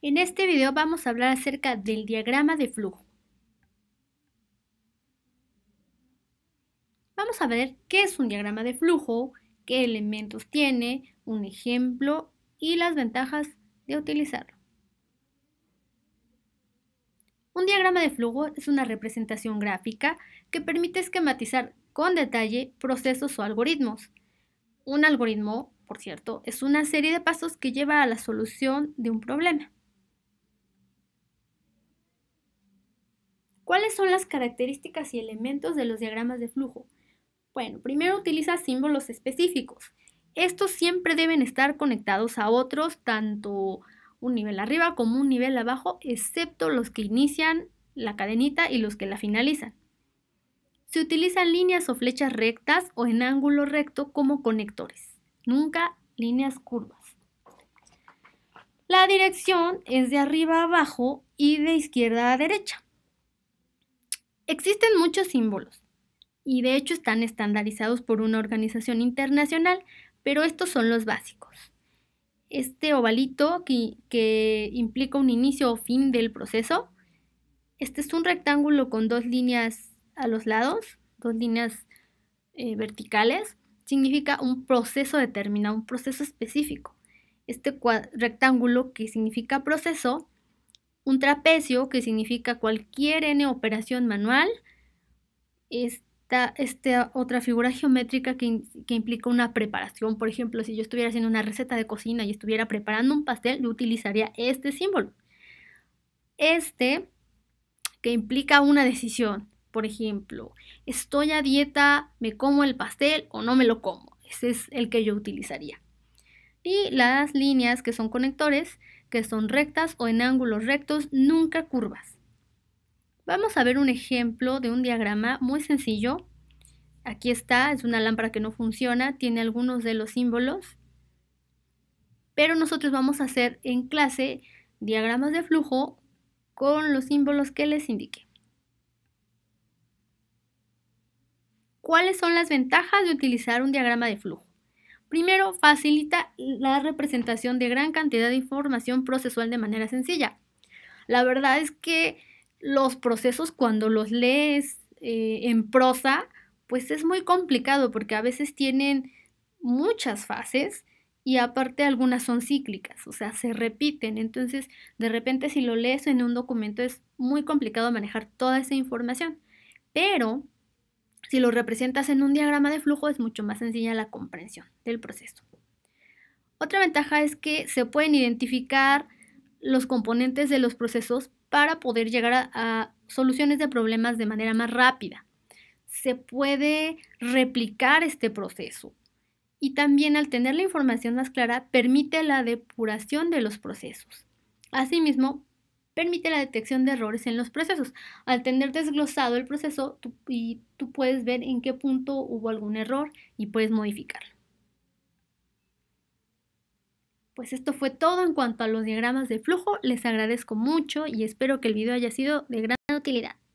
En este video vamos a hablar acerca del diagrama de flujo. Vamos a ver qué es un diagrama de flujo, qué elementos tiene, un ejemplo y las ventajas de utilizarlo. Un diagrama de flujo es una representación gráfica que permite esquematizar con detalle procesos o algoritmos. Un algoritmo, por cierto, es una serie de pasos que lleva a la solución de un problema. ¿Cuáles son las características y elementos de los diagramas de flujo? Bueno, primero utiliza símbolos específicos. Estos siempre deben estar conectados a otros, tanto un nivel arriba como un nivel abajo, excepto los que inician la cadenita y los que la finalizan. Se utilizan líneas o flechas rectas o en ángulo recto como conectores, nunca líneas curvas. La dirección es de arriba a abajo y de izquierda a derecha. Existen muchos símbolos y de hecho están estandarizados por una organización internacional, pero estos son los básicos. Este ovalito que, implica un inicio o fin del proceso. Este es un rectángulo con dos líneas a los lados, dos líneas eh, verticales. Significa un proceso determinado, un proceso específico. Este rectángulo que significa proceso un trapecio, que significa cualquier n operación manual. Esta, este, otra figura geométrica que, que, implica una preparación. Por ejemplo, si yo estuviera haciendo una receta de cocina y estuviera preparando un pastel, yo utilizaría este símbolo. Este, que implica una decisión. Por ejemplo, estoy a dieta, me como el pastel o no me lo como. Ese es el que yo utilizaría. Y las líneas que son conectores que son rectas o en ángulos rectos, nunca curvas. Vamos a ver un ejemplo de un diagrama muy sencillo. Aquí está, es una lámpara que no funciona, tiene algunos de los símbolos, pero nosotros vamos a hacer en clase diagramas de flujo con los símbolos que les indique. ¿Cuáles son las ventajas de utilizar un diagrama de flujo? Primero, facilita la representación de gran cantidad de información procesual de manera sencilla. La verdad es que los procesos cuando los lees eh, en prosa, pues es muy complicado porque a veces tienen muchas fases y aparte algunas son cíclicas, o sea, se repiten. Entonces, de repente si lo lees en un documento es muy complicado manejar toda esa información. Pero si lo representas en un diagrama de flujo es mucho más sencilla la comprensión del proceso. Otra ventaja es que se pueden identificar los componentes de los procesos para poder llegar a, soluciones de problemas de manera más rápida. Se puede replicar este proceso y también al tener la información más clara permite la depuración de los procesos. Asimismo, permite la detección de errores en los procesos. Al tener desglosado el proceso, tú, y tú puedes ver en qué punto hubo algún error y puedes modificarlo. Pues esto fue todo en cuanto a los diagramas de flujo. Les agradezco mucho y espero que el video haya sido de gran utilidad.